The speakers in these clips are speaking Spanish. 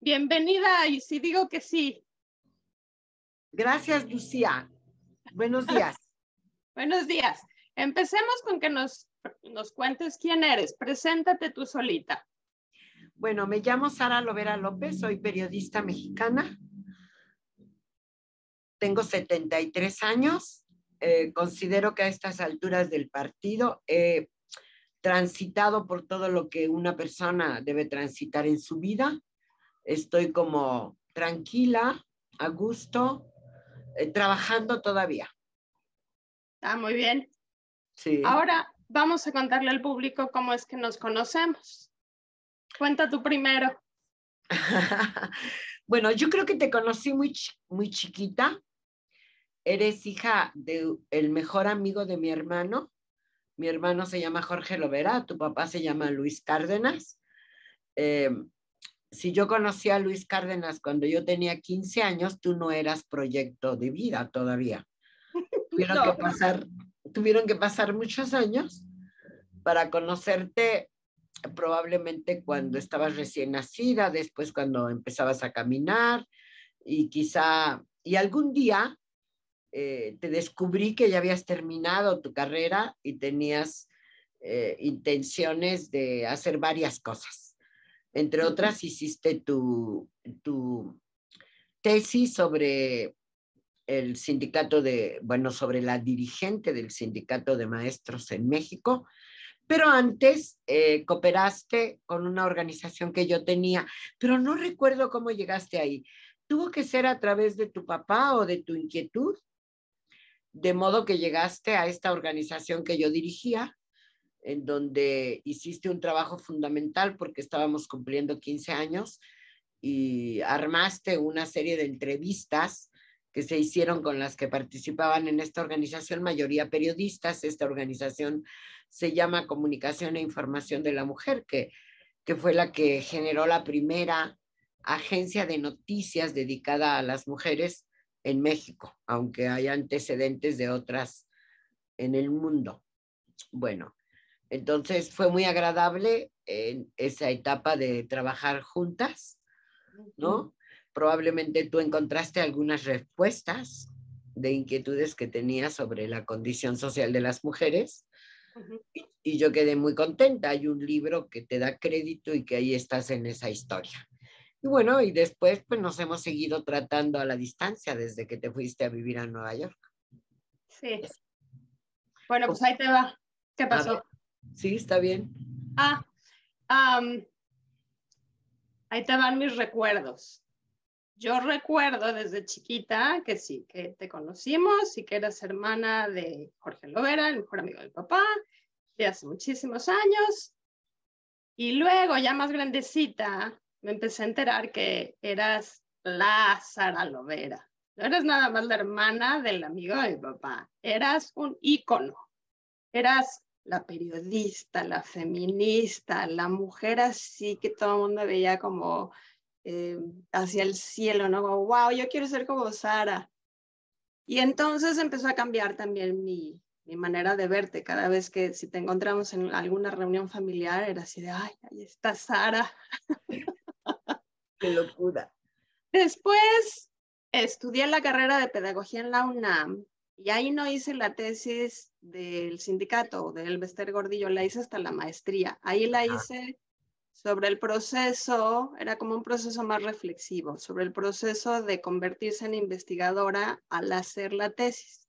Bienvenida y si digo que sí. Gracias, Lucía. Buenos días. Buenos días. Empecemos con que nos, nos cuentes quién eres. Preséntate tú solita. Bueno, me llamo Sara Lovera López, soy periodista mexicana. Tengo 73 años. Eh, considero que a estas alturas del partido he transitado por todo lo que una persona debe transitar en su vida estoy como tranquila, a gusto, eh, trabajando todavía. Está ah, muy bien. Sí. Ahora vamos a contarle al público cómo es que nos conocemos. Cuenta tú primero. bueno, yo creo que te conocí muy, muy chiquita. Eres hija del el mejor amigo de mi hermano. Mi hermano se llama Jorge Lovera, tu papá se llama Luis Cárdenas. Em, si yo conocí a Luis Cárdenas cuando yo tenía 15 años, tú no eras proyecto de vida todavía. Tuvieron, que, pasar, muchos años para conocerte probablemente cuando estabas recién nacida, después cuando empezabas a caminar y quizá, y algún día eh, te descubrí que ya habías terminado tu carrera y tenías eh, intenciones de hacer varias cosas. Entre otras, hiciste tu, tesis sobre el sindicato de, bueno, sobre la dirigente del sindicato de maestros en México, pero antes eh, cooperaste con una organización que yo tenía, pero no recuerdo cómo llegaste ahí. ¿Tuvo que ser a través de tu papá o de tu inquietud? De modo que llegaste a esta organización que yo dirigía en donde hiciste un trabajo fundamental porque estábamos cumpliendo 15 años y armaste una serie de entrevistas que se hicieron con las que participaban en esta organización, mayoría periodistas. Esta organización se llama Comunicación e Información de la Mujer, que, que fue la que generó la primera agencia de noticias dedicada a las mujeres en México, aunque hay antecedentes de otras en el mundo. Bueno, entonces fue muy agradable en esa etapa de trabajar juntas, ¿no? Probablemente tú encontraste algunas respuestas de inquietudes que tenía sobre la condición social de las mujeres. y, yo quedé muy contenta. Hay un libro que te da crédito y que ahí estás en esa historia. Y bueno, y después pues nos hemos seguido tratando a la distancia desde que te fuiste a vivir a Nueva York. Sí. Bueno, pues ahí te va. ¿Qué pasó? Sí, está bien. Ah, ahí te van mis recuerdos. Yo recuerdo desde chiquita que sí, que te conocimos y que eras hermana de Jorge Lovera, el mejor amigo del papá, de hace muchísimos años. Y luego, ya más grandecita, me empecé a enterar que eras la Sara Lovera. No eras nada más la hermana del amigo del papá. Eras un ícono. Eras la periodista, la feminista, la mujer así que todo el mundo veía como eh, hacia el cielo, ¿no? Como, wow, yo quiero ser como Sara. Y entonces empezó a cambiar también mi, mi manera de verte. Cada vez que si te encontramos en alguna reunión familiar, era así de, ay, ahí está Sara. Qué locura. Después estudié la carrera de pedagogía en la UNAM y ahí no hice la tesis del sindicato del Bester Gordillo la hice hasta la maestría. Ahí la hice sobre el proceso, era como un proceso más reflexivo, sobre el proceso de convertirse en investigadora al hacer la tesis.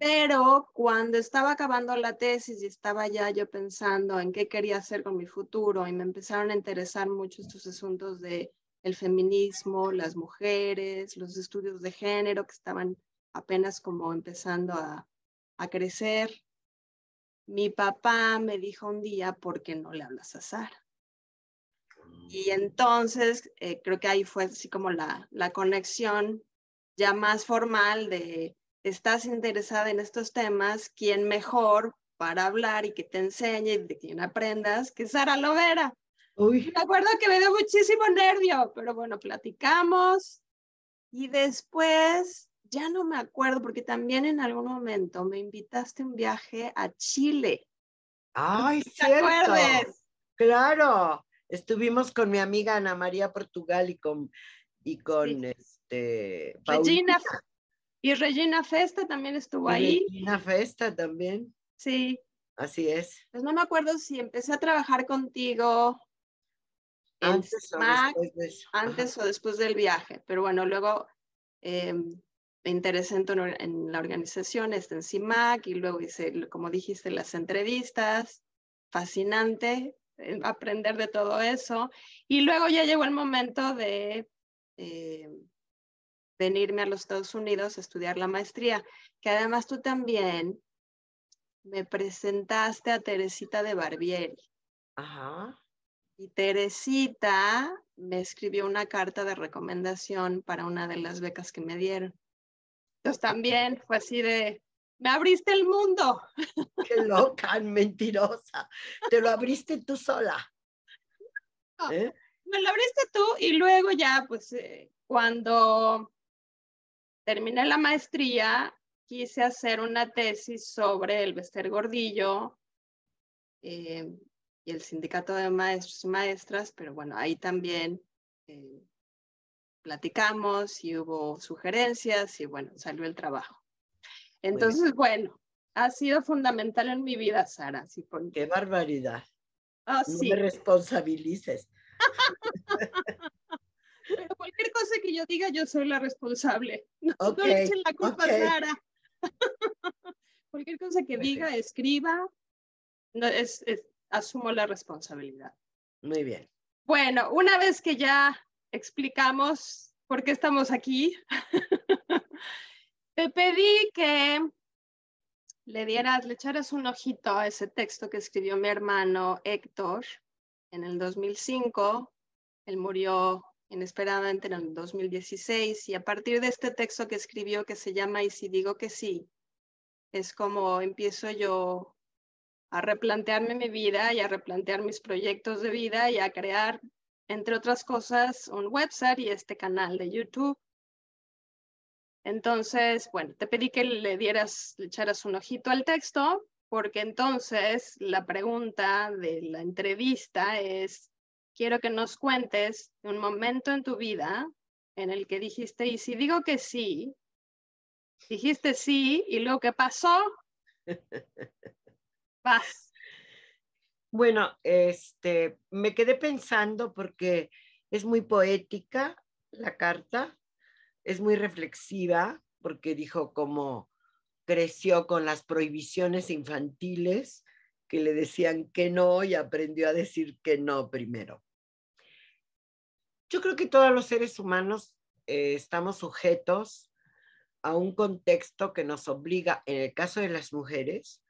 Pero cuando estaba acabando la tesis y estaba ya yo pensando en qué quería hacer con mi futuro y me empezaron a interesar mucho estos asuntos de el feminismo, las mujeres, los estudios de género que estaban apenas como empezando a, a crecer. Mi papá me dijo un día, ¿por qué no le hablas a Sara? Y mm. entonces eh, creo que ahí fue así como la, la conexión ya más formal de, estás interesada en estos temas, ¿quién mejor para hablar y que te enseñe, y de quién aprendas, que Sara Lovera? Uy. Me acuerdo que me dio muchísimo nervio, pero bueno, platicamos y después ya no me acuerdo porque también en algún momento me invitaste a un viaje a Chile. Ay, ¿Te cierto. Claro, estuvimos con mi amiga Ana María Portugal y con y con este Regina y Regina Festa también estuvo ahí. Regina Festa también. Sí. Así es. Pues no me acuerdo si empecé a trabajar contigo antes, o, después antes o después del viaje, pero bueno, luego em, me en, en, la organización está en CIMAC y luego hice, como dijiste, las entrevistas, fascinante eh, aprender de todo eso. Y luego ya llegó el momento de eh, venirme a los Estados Unidos a estudiar la maestría, que además tú también me presentaste a Teresita de Barbieri. Ajá. Y Teresita me escribió una carta de recomendación para una de las becas que me dieron. Entonces pues, también fue así de, me abriste el mundo. Qué loca, mentirosa. Te lo abriste tú sola. ¿Eh? Me lo abriste tú y luego ya, pues, eh, cuando terminé la maestría, quise hacer una tesis sobre el Bester Gordillo eh, y el sindicato de maestros y maestras, pero bueno, ahí también platicamos y hubo sugerencias y bueno, salió el trabajo. Entonces, bueno, ha sido fundamental en mi vida, Sara. Sí, Qué barbaridad. Ah, no sí. me responsabilices. cualquier cosa que yo diga, yo soy la responsable. No, le echen la culpa a Sara. cualquier cosa que diga, escriba, no, es, asumo la responsabilidad. Muy bien. Bueno, una vez que ya explicamos por qué estamos aquí, te pedí que le dieras, le echaras un ojito a ese texto que escribió mi hermano Héctor en el 2005. Él murió inesperadamente en el 2016 y a partir de este texto que escribió que se llama Y si digo que sí, es como empiezo yo a replantearme mi vida y a replantear mis proyectos de vida y a crear entre otras cosas, un website y este canal de YouTube. Entonces, bueno, te pedí que le dieras, le echaras un ojito al texto, porque entonces la pregunta de la entrevista es, quiero que nos cuentes un momento en tu vida en el que dijiste, y si digo que sí, dijiste sí, y luego que pasó, vas. Bueno, este, me quedé pensando porque es muy poética la carta, es muy reflexiva porque dijo cómo creció con las prohibiciones infantiles que le decían que no y aprendió a decir que no primero. Yo creo que todos los seres humanos eh, estamos sujetos a un contexto que nos obliga, en el caso de las mujeres,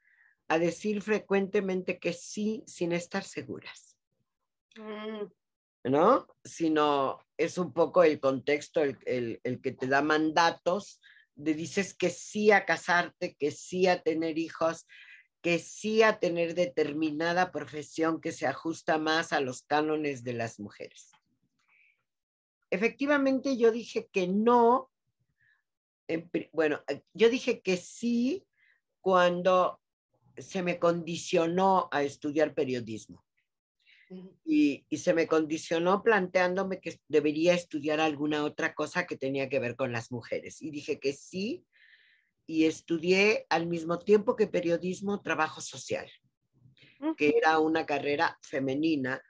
a decir frecuentemente que sí sin estar seguras. Mm. ¿No? Sino es un poco el contexto el, que te da mandatos de dices que sí a casarte, que sí a tener hijos, que sí a tener determinada profesión que se ajusta más a los cánones de las mujeres. Efectivamente, yo dije que no, bueno, yo dije que sí cuando se me condicionó a estudiar periodismo. Y, se me condicionó planteándome que debería estudiar alguna otra cosa que tenía que ver con las mujeres. Y dije que sí, y estudié al mismo tiempo que periodismo trabajo social, que era una carrera femenina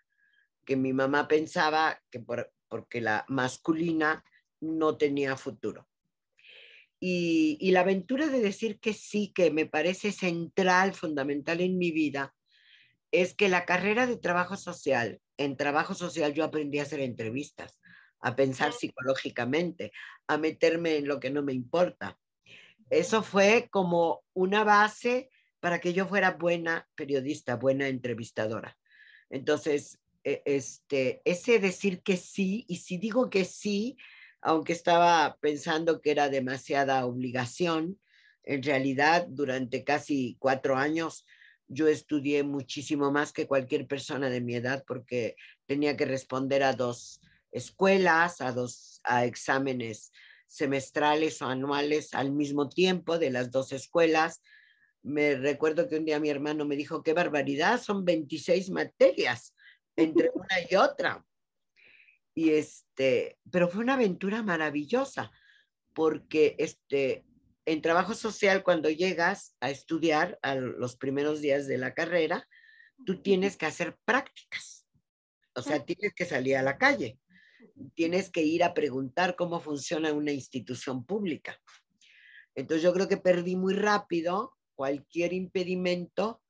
que mi mamá pensaba que por, porque la masculina no tenía futuro. Y, la aventura de decir que sí, que me parece central, fundamental en mi vida, es que la carrera de trabajo social, en trabajo social yo aprendí a hacer entrevistas, a pensar psicológicamente, a meterme en lo que no me importa. Eso fue como una base para que yo fuera buena periodista, buena entrevistadora. Entonces, e, este, ese decir que sí, y si digo que sí, aunque estaba pensando que era demasiada obligación. En realidad, durante casi cuatro años, yo estudié muchísimo más que cualquier persona de mi edad porque tenía que responder a dos escuelas, a dos exámenes semestrales o anuales al mismo tiempo de las dos escuelas. Me recuerdo que un día mi hermano me dijo, qué barbaridad, son 26 materias entre una y otra. Y este, pero fue una aventura maravillosa, porque este, en trabajo social, cuando llegas a estudiar a los primeros días de la carrera, tú tienes que hacer prácticas. O sea, tienes que salir a la calle, tienes que ir a preguntar cómo funciona una institución pública. Entonces yo creo que perdí muy rápido cualquier impedimento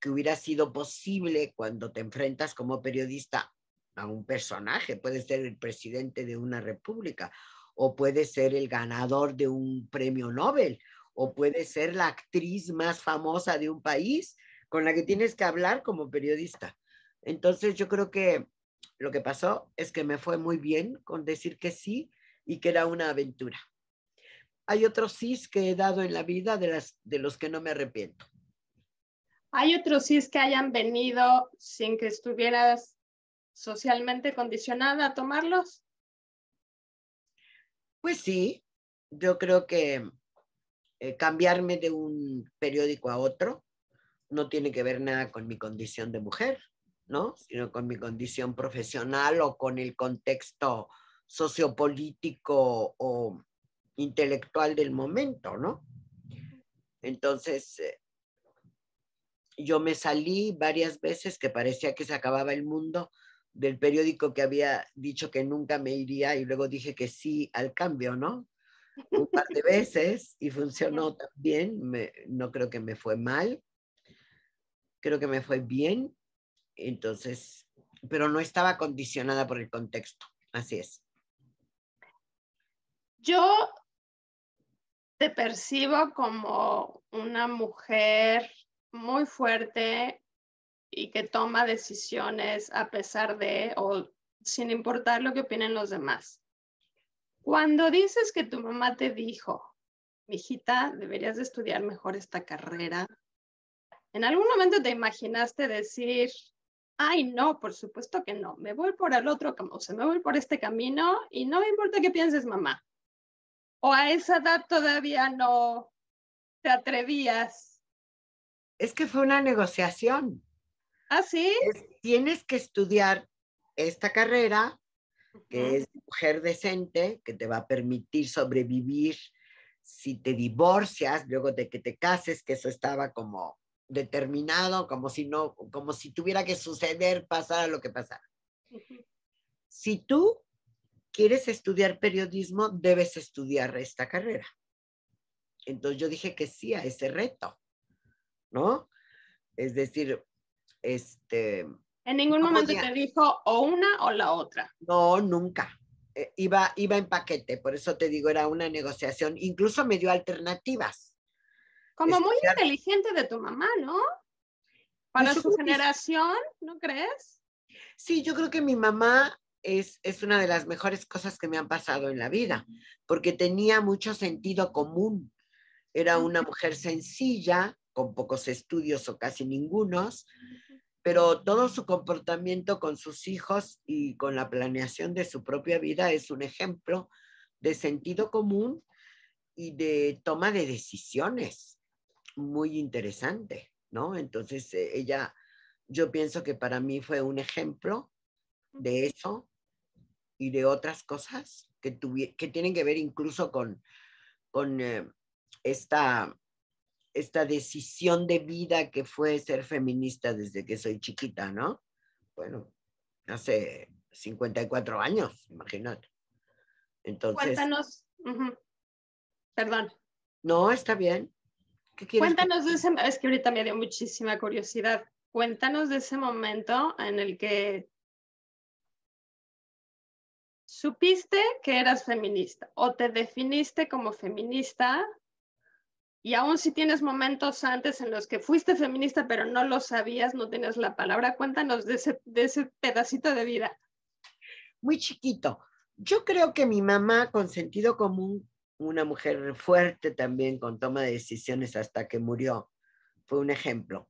que hubiera sido posible cuando te enfrentas como periodista a un personaje, puede ser el presidente de una república, o puede ser el ganador de un premio Nobel, o puede ser la actriz más famosa de un país con la que tienes que hablar como periodista. Entonces yo creo que lo que pasó es que me fue muy bien con decir que sí y que era una aventura. Hay otros sís que he dado en la vida de, las, de los que no me arrepiento. ¿Hay otros sís que hayan venido sin que estuvieras socialmente condicionada a tomarlos? Pues sí, yo creo que eh, cambiarme de un periódico a otro no tiene que ver nada con mi condición de mujer, ¿no? Sino con mi condición profesional o con el contexto sociopolítico o intelectual del momento, ¿no? Entonces, eh, yo me salí varias veces que parecía que se acababa el mundo del periódico que había dicho que nunca me iría y luego dije que sí al cambio, ¿no? Un par de veces y funcionó bien, me, no creo que me fue mal, creo que me fue bien, entonces, pero no estaba condicionada por el contexto, así es. Yo te percibo como una mujer muy fuerte, y que toma decisiones a pesar de o sin importar lo que opinen los demás. Cuando dices que tu mamá te dijo, mijita, deberías estudiar mejor esta carrera, ¿en algún momento te imaginaste decir, ay, no, por supuesto que no, me voy por el otro, o sea, me voy por este camino y no me importa qué pienses, mamá? ¿O a esa edad todavía no te atrevías? Es que fue una negociación. Ah, sí. tienes que estudiar esta carrera, que es mujer decente, que te va a permitir sobrevivir si te divorcias, luego de que te cases, que eso estaba como determinado, como si no, como si tuviera que suceder, pasara lo que pasara. Si tú quieres estudiar periodismo, debes estudiar esta carrera. Entonces yo dije que sí a ese reto, ¿no? Es decir, este, en ningún momento te dijo o una o la otra. No, nunca. Eh, iba, iba en paquete, por eso te digo, era una negociación. Incluso me dio alternativas. Como muy inteligente de tu mamá, ¿no? Para pues su generación, ¿no crees? Sí, yo creo que mi mamá es, es, una de las mejores cosas que me han pasado en la vida, porque tenía mucho sentido común. Era una mujer sencilla, con pocos estudios o casi ningunos, pero todo su comportamiento con sus hijos y con la planeación de su propia vida es un ejemplo de sentido común y de toma de decisiones muy interesante, ¿no? Entonces eh, ella, yo pienso que para mí fue un ejemplo de eso y de otras cosas que, tienen que ver incluso con, con eh, esta esta decisión de vida que fue ser feminista desde que soy chiquita, ¿no? Bueno, hace 54 años, imagínate. Entonces. Cuéntanos. Perdón. No, está bien. ¿Qué Cuéntanos de ese. Es que ahorita me dio muchísima curiosidad. Cuéntanos de ese momento en el que supiste que eras feminista o te definiste como feminista y aún si tienes momentos antes en los que fuiste feminista, pero no lo sabías, no tienes la palabra, cuéntanos de ese, de ese pedacito de vida. Muy chiquito. Yo creo que mi mamá, con sentido común, una mujer fuerte también, con toma de decisiones hasta que murió, fue un ejemplo.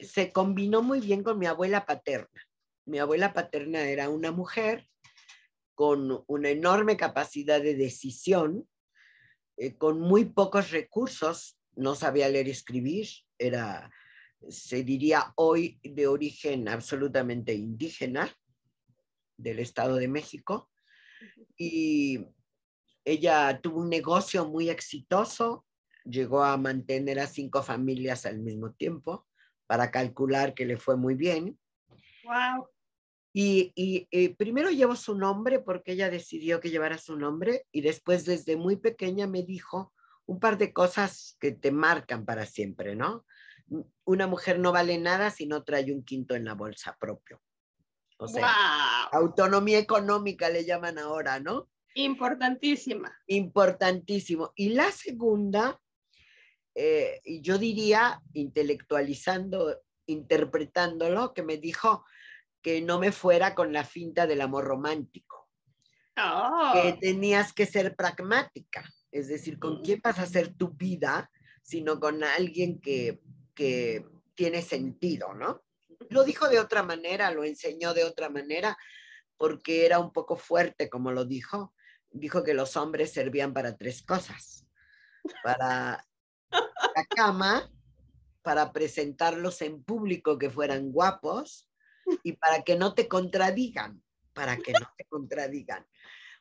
Se combinó muy bien con mi abuela paterna. Mi abuela paterna era una mujer con una enorme capacidad de decisión, eh, con muy pocos recursos, no sabía leer y escribir, era, se diría hoy, de origen absolutamente indígena del Estado de México. Y ella tuvo un negocio muy exitoso, llegó a mantener a cinco familias al mismo tiempo para calcular que le fue muy bien. Wow. Y, eh, primero llevo su nombre porque ella decidió que llevara su nombre y después desde muy pequeña me dijo un par de cosas que te marcan para siempre, ¿no? Mm, una mujer no vale nada si no trae un quinto en la bolsa propio. O sea, autonomía económica le llaman ahora, ¿no? Importantísima. Importantísimo. Y la segunda, eh, yo diría, intelectualizando, interpretándolo, que me dijo, que no me fuera con la finta del amor romántico. Que ah. tenías que ser pragmática, es decir, ¿con quién vas a hacer tu vida? Sino con alguien que, que tiene sentido, ¿no? Lo dijo de otra manera, lo enseñó de otra manera, porque era un poco fuerte, como lo dijo. Dijo que los hombres servían para tres cosas. Para la cama, para presentarlos en público que fueran guapos y para que no te contradigan, para que no te contradigan.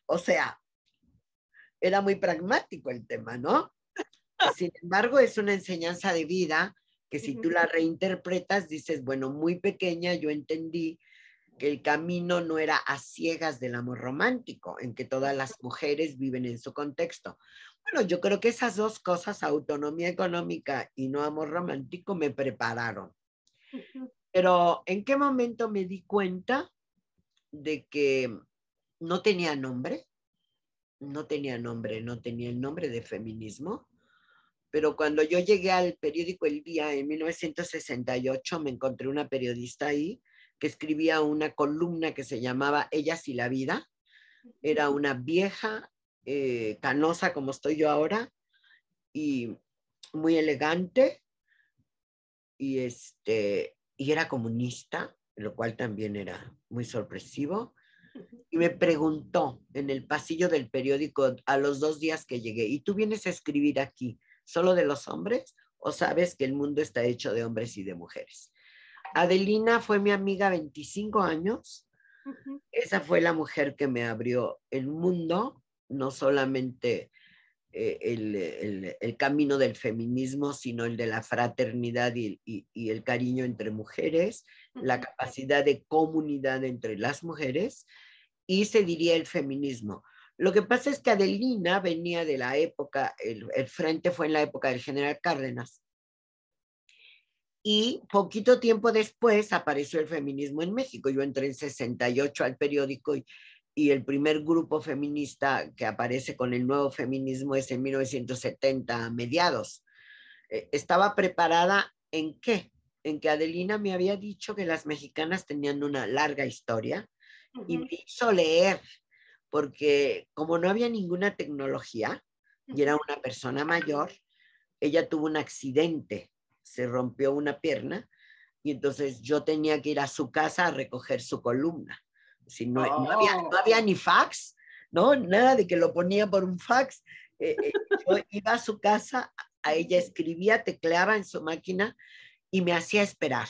O sea, era muy pragmático el tema, ¿no? Sin embargo, es una enseñanza de vida que si tú la reinterpretas, dices, bueno, muy pequeña yo entendí que el camino no era a ciegas del amor romántico, en que todas las mujeres viven en su contexto. Bueno, yo creo que esas dos cosas, autonomía económica y no amor romántico, me prepararon. Pero ¿en qué momento me di cuenta de que no tenía nombre? No tenía nombre, no tenía el nombre de feminismo. Pero cuando yo llegué al periódico El Día en 1968, me encontré una periodista ahí que escribía una columna que se llamaba Ellas y la vida. Era una vieja, eh, canosa como estoy yo ahora, y muy elegante. Y este, y era comunista, lo cual también era muy sorpresivo. Y me preguntó en el pasillo del periódico a los dos días que llegué, ¿y tú vienes a escribir aquí solo de los hombres o sabes que el mundo está hecho de hombres y de mujeres? Adelina fue mi amiga 25 años. Esa fue la mujer que me abrió el mundo, no solamente eh, el, camino del feminismo, sino el de la fraternidad y, el cariño entre mujeres, la capacidad de comunidad entre las mujeres y se diría el feminismo. Lo que pasa es que Adelina venía de la época, el, el frente fue en la época del general Cárdenas. Y poquito tiempo después apareció el feminismo en México. Yo entré en 68 al periódico y y el primer grupo feminista que aparece con el nuevo feminismo es en 1970, mediados. Eh, ¿Estaba preparada en qué? En que Adelina me había dicho que las mexicanas tenían una larga historia y me hizo leer, porque como no había ninguna tecnología y era una persona mayor, ella tuvo un accidente, se rompió una pierna y entonces yo tenía que ir a su casa a recoger su columna si no, oh. no, había, ni fax, ¿no? Nada de que lo ponía por un fax. Eh, eh, iba a su casa, a ella escribía, tecleaba en su máquina y me hacía esperar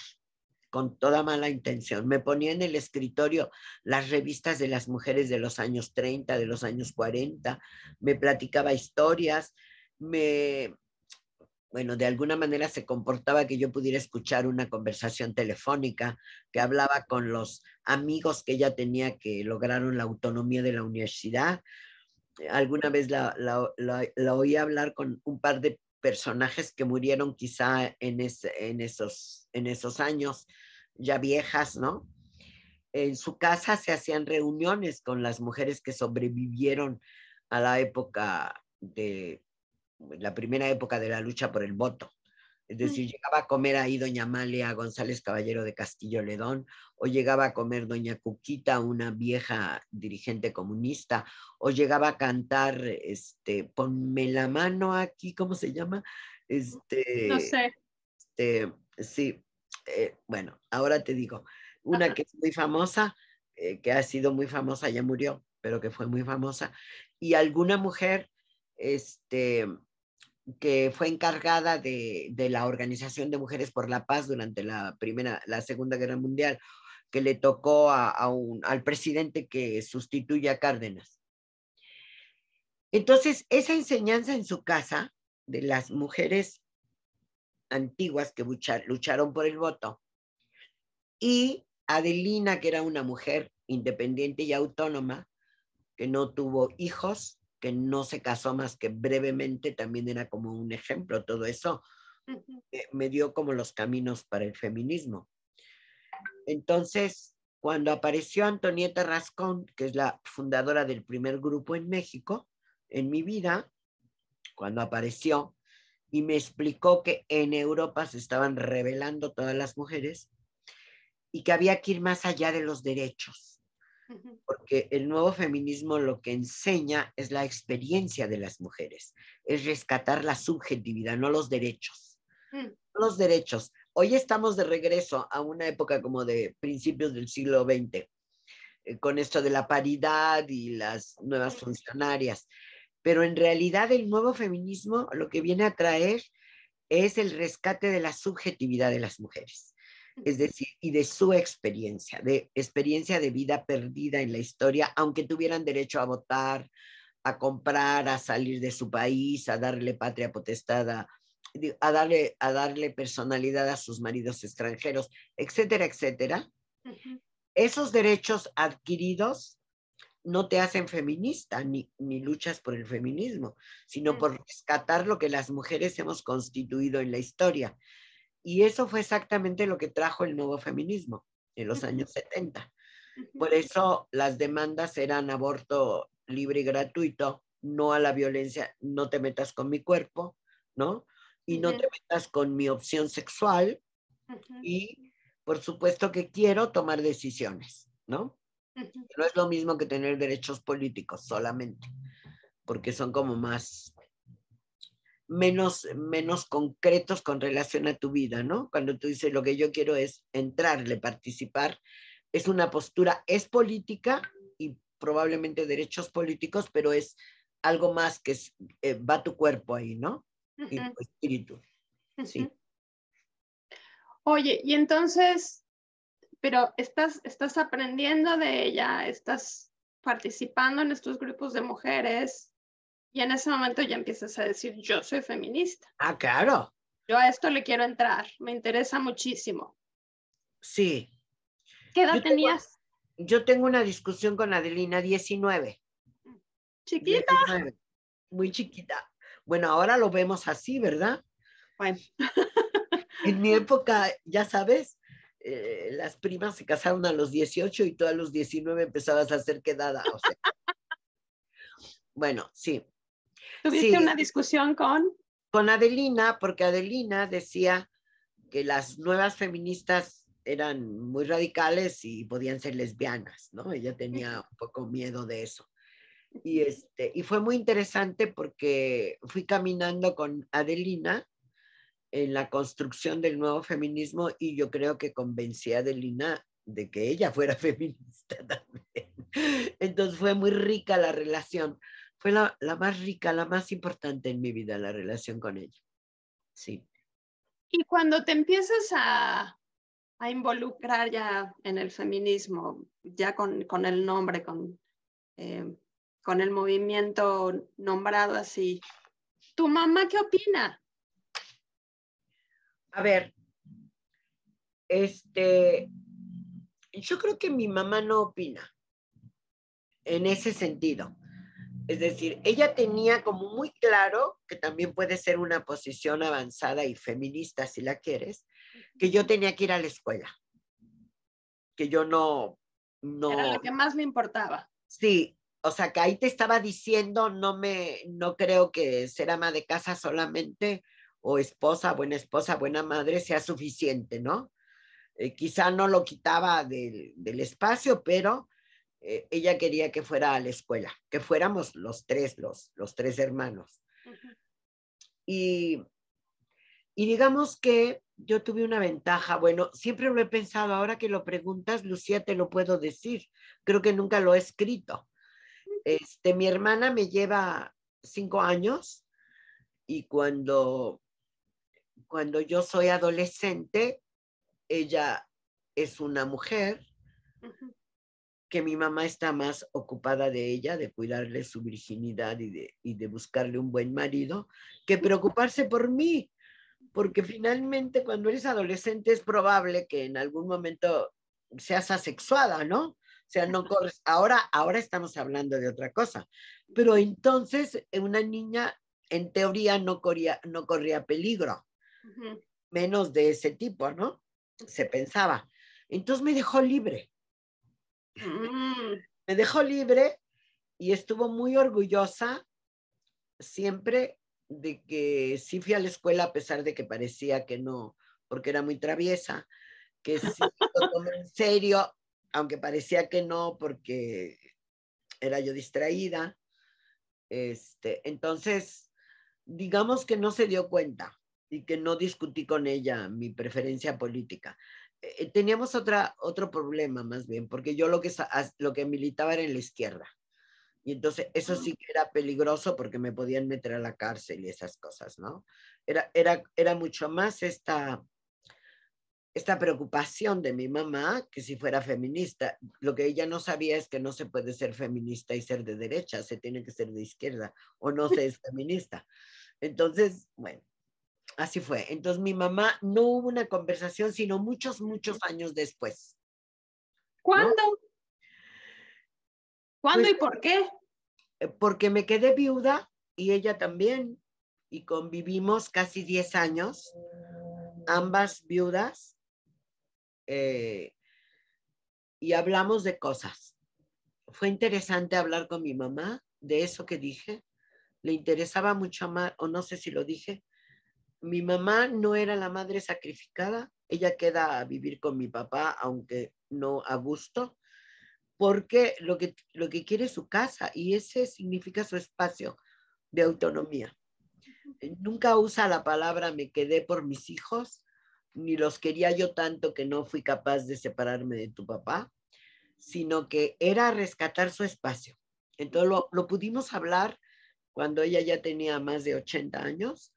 con toda mala intención. Me ponía en el escritorio las revistas de las mujeres de los años 30, de los años 40, me platicaba historias, me bueno, de alguna manera se comportaba que yo pudiera escuchar una conversación telefónica que hablaba con los amigos que ella tenía que lograron la autonomía de la universidad. Alguna vez la, la, la, oí hablar con un par de personajes que murieron quizá en, en, esos, en esos años, ya viejas, ¿no? En su casa se hacían reuniones con las mujeres que sobrevivieron a la época de, la primera época de la lucha por el voto. Es mm. decir, llegaba a comer ahí doña Amalia González Caballero de Castillo Ledón, o llegaba a comer doña Cuquita, una vieja dirigente comunista, o llegaba a cantar, este, ponme la mano aquí, ¿cómo se llama? Este, no sé. Este, sí, eh, bueno, ahora te digo, una que es muy famosa, eh, que ha sido muy famosa, ya murió, pero que fue muy famosa, y alguna mujer, este, que fue encargada de, de, la Organización de Mujeres por la Paz durante la primera, la Segunda Guerra Mundial, que le tocó a, al presidente que sustituye a Cárdenas. Entonces, esa enseñanza en su casa de las mujeres antiguas que lucharon por el voto y Adelina, que era una mujer independiente y autónoma, que no tuvo hijos, que no se casó más que brevemente, también era como un ejemplo, todo eso eh, me dio como los caminos para el feminismo. Entonces, cuando apareció Antonieta Rascón, que es la fundadora del primer grupo en México, en mi vida, cuando apareció y me explicó que en Europa se estaban revelando todas las mujeres y que había que ir más allá de los derechos porque el nuevo feminismo lo que enseña es la experiencia de las mujeres, es rescatar la subjetividad, no los derechos. Mm. Los derechos. Hoy estamos de regreso a una época como de principios del siglo XX, eh, con esto de la paridad y las nuevas funcionarias, pero en realidad el nuevo feminismo lo que viene a traer es el rescate de la subjetividad de las mujeres es decir, y de su experiencia, de experiencia de vida perdida en la historia, aunque tuvieran derecho a votar, a comprar, a salir de su país, a darle patria potestada, a, darle, a darle personalidad a sus maridos extranjeros, etcétera, etcétera. Esos derechos adquiridos no te hacen feminista ni, luchas por el feminismo, sino mm. por rescatar lo que las mujeres hemos constituido en la historia. Y eso fue exactamente lo que trajo el nuevo feminismo en los años 70. Por eso las demandas eran aborto libre y gratuito, no a la violencia, no te metas con mi cuerpo, ¿no? Y no te metas con mi opción sexual. Y por supuesto que quiero tomar decisiones, ¿no? No es lo mismo que tener derechos políticos solamente, porque son como más menos, menos concretos con relación a tu vida, ¿no? Cuando tú dices lo que yo quiero es entrarle, participar, es una postura, es política y probablemente derechos políticos, pero es algo más que eh, va tu cuerpo ahí, ¿no? Y tu espíritu. Sí. Oye, y entonces, pero estás, estás aprendiendo de ella, estás participando en estos grupos de mujeres, y en ese momento ya empiezas a decir, yo soy feminista. Ah, claro. Yo a esto le quiero entrar, me interesa muchísimo. Sí. ¿Qué edad tenías? yo tengo una discusión con Adelina, 19. Chiquita. muy chiquita. Bueno, ahora lo vemos así, ¿verdad? Bueno. en mi época, ya sabes, eh, las primas se casaron a los 18 y tú a los 19 empezabas a ser quedada. bueno, sí. Tuviste una discusión con... Con Adelina, porque Adelina decía que las nuevas feministas eran muy radicales y podían ser lesbianas, ¿no? Ella tenía un poco miedo de eso. Y, este, y fue muy interesante porque fui caminando con Adelina en la construcción del nuevo feminismo y yo creo que convencí a Adelina de que ella fuera feminista también. Entonces fue muy rica la relación fue la, más rica, la más importante en mi vida, la relación con ella. Sí. Y cuando te empiezas a, involucrar ya en el feminismo, ya con, el nombre, con, eh, con el movimiento nombrado así, ¿tu mamá qué opina? A ver, este, yo creo que mi mamá no opina en ese sentido. Es decir, ella tenía como muy claro, que también puede ser una posición avanzada y feminista si la quieres, que yo tenía que ir a la escuela, que yo no... no... Era lo que más le importaba. Sí, o sea, que ahí te estaba diciendo, no me, no creo que ser ama de casa solamente o esposa, buena esposa, buena madre sea suficiente, ¿no? Eh, quizá no lo quitaba del, del espacio, pero eh, ella quería que fuera a la escuela, que fuéramos los tres, los, los tres hermanos. y, digamos que yo tuve una ventaja, bueno, siempre lo he pensado, ahora que lo preguntas, Lucía, te lo puedo decir, creo que nunca lo he escrito. Este, mi hermana me lleva cinco años y cuando, cuando yo soy adolescente, ella es una mujer, mi mamá está más ocupada de ella, de cuidarle su virginidad y de, buscarle un buen marido, que preocuparse por mí, porque finalmente cuando eres adolescente es probable que en algún momento seas asexuada, ¿no? O sea, no corres. Ahora, ahora estamos hablando de otra cosa. Pero entonces eh, una niña, en teoría, no corría, no corría peligro, menos de ese tipo, ¿no? Se pensaba. Entonces me dejó libre. Me dejó libre y estuvo muy orgullosa siempre de que sí fui a la escuela a pesar de que parecía que no, porque era muy traviesa, que sí tomé en serio, aunque parecía que no, porque era yo distraída. Este, entonces, digamos que no se dio cuenta y que no discutí con ella mi preferencia política. Eh, teníamos otra, otro problema más bien, porque yo lo que, lo que militaba era en la izquierda. Y entonces eso sí que era peligroso porque me podían meter a la cárcel y esas cosas, ¿no? Era, era, era mucho más esta, esta preocupación de mi mamá que si fuera feminista. Lo que ella no sabía es que no se puede ser feminista y ser de derecha, se tiene que ser de izquierda o no se es feminista. Entonces, bueno, Así fue. Entonces mi mamá no hubo una conversación, sino muchos, muchos años después. ¿Cuándo? ¿Cuándo pues y por qué? Eh, porque me quedé viuda y ella también. Y convivimos casi 10 años, ambas viudas. Eh, y hablamos de cosas. Fue interesante hablar con mi mamá de eso que dije. Le interesaba mucho más, o no sé si lo dije, mi mamá no era la madre sacrificada, ella queda a vivir con mi papá, aunque no a gusto, porque lo que, lo que quiere es su casa y ese significa su espacio de autonomía. Eh, nunca usa la palabra me quedé por mis hijos, ni los quería yo tanto que no fui capaz de separarme de tu papá, sino que era rescatar su espacio. Entonces lo, lo pudimos hablar cuando ella ya tenía más de 80 años.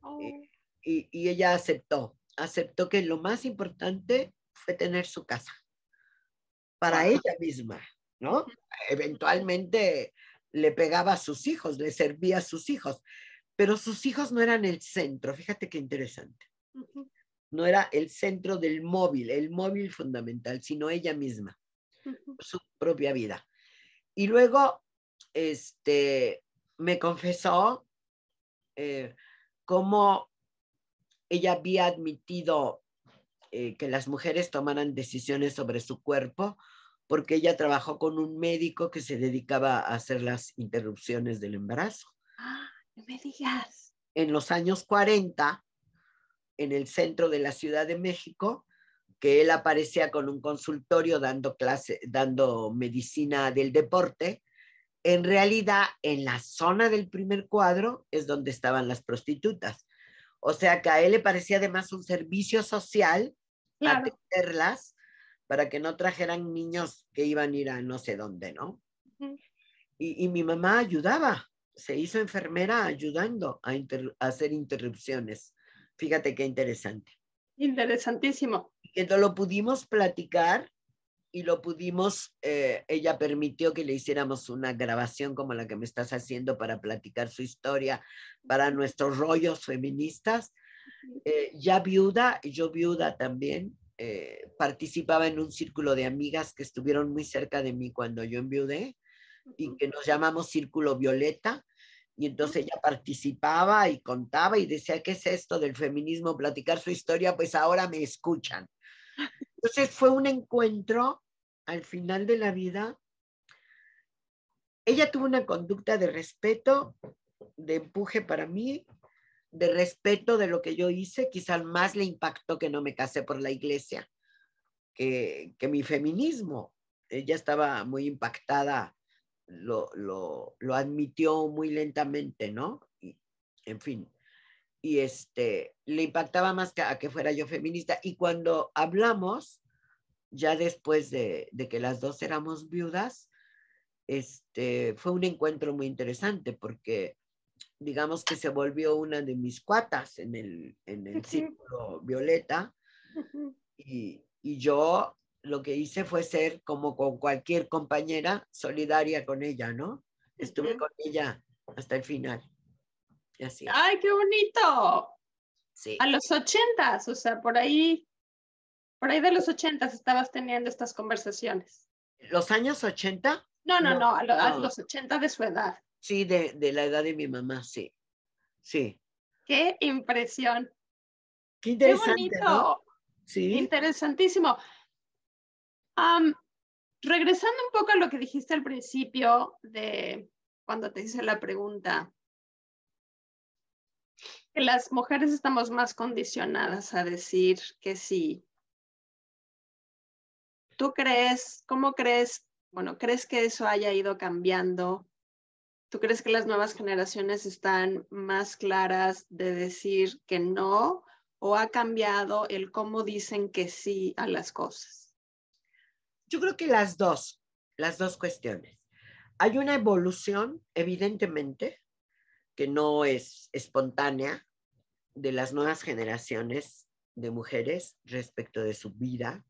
Eh, oh y, ella aceptó, aceptó que lo más importante fue tener su casa para ella misma, ¿no? Eventualmente le pegaba a sus hijos, le servía a sus hijos, pero sus hijos no eran el centro, fíjate qué interesante. No era el centro del móvil, el móvil fundamental, sino ella misma, su propia vida. Y luego, este, me confesó eh, cómo ella había admitido eh, que las mujeres tomaran decisiones sobre su cuerpo porque ella trabajó con un médico que se dedicaba a hacer las interrupciones del embarazo. ¡Ah, me digas. En los años 40, en el centro de la Ciudad de México, que él aparecía con un consultorio dando clase, dando medicina del deporte, en realidad en la zona del primer cuadro es donde estaban las prostitutas. O sea que a él le parecía además un servicio social atenderlas para que no trajeran niños que iban a ir a no sé dónde, ¿no? y, mi mamá ayudaba, se hizo enfermera ayudando a, a hacer interrupciones. Fíjate qué interesante. Interesantísimo. Que no lo pudimos platicar y lo pudimos, eh, ella permitió que le hiciéramos una grabación como la que me estás haciendo para platicar su historia para nuestros rollos feministas. Eh, ya viuda, yo viuda también, eh, participaba en un círculo de amigas que estuvieron muy cerca de mí cuando yo enviudé y que nos llamamos Círculo Violeta. Y entonces ella participaba y contaba y decía, ¿qué es esto del feminismo? Platicar su historia, pues ahora me escuchan. Entonces fue un encuentro al final de la vida. Ella tuvo una conducta de respeto, de empuje para mí, de respeto de lo que yo hice. Quizás más le impactó que no me casé por la iglesia, que, mi feminismo. Ella estaba muy impactada, lo, lo admitió muy lentamente, ¿no? en fin, y este, le impactaba más que a que fuera yo feminista. Y cuando hablamos, ya después de, que las dos éramos viudas, este, fue un encuentro muy interesante porque digamos que se volvió una de mis cuatas en el, en el círculo violeta y, y yo lo que hice fue ser como con cualquier compañera solidaria con ella, ¿no? Estuve con ella hasta el final. ¡Ay, qué bonito! A los ochentas, o sea, por ahí, por ahí de los ochentas estabas teniendo estas conversaciones. ¿Los años ochenta? No, no, no, a, los ochenta de su edad. Sí, de, la edad de mi mamá, sí. Sí. ¡Qué impresión! ¡Qué interesante! Qué bonito! Sí. Interesantísimo. regresando un poco a lo que dijiste al principio de cuando te hice la pregunta las mujeres estamos más condicionadas a decir que sí. ¿Tú crees, cómo crees, bueno, crees que eso haya ido cambiando? ¿Tú crees que las nuevas generaciones están más claras de decir que no o ha cambiado el cómo dicen que sí a las cosas? Yo creo que las dos, las dos cuestiones. Hay una evolución, evidentemente, que no es espontánea, de las nuevas generaciones de mujeres respecto de su vida,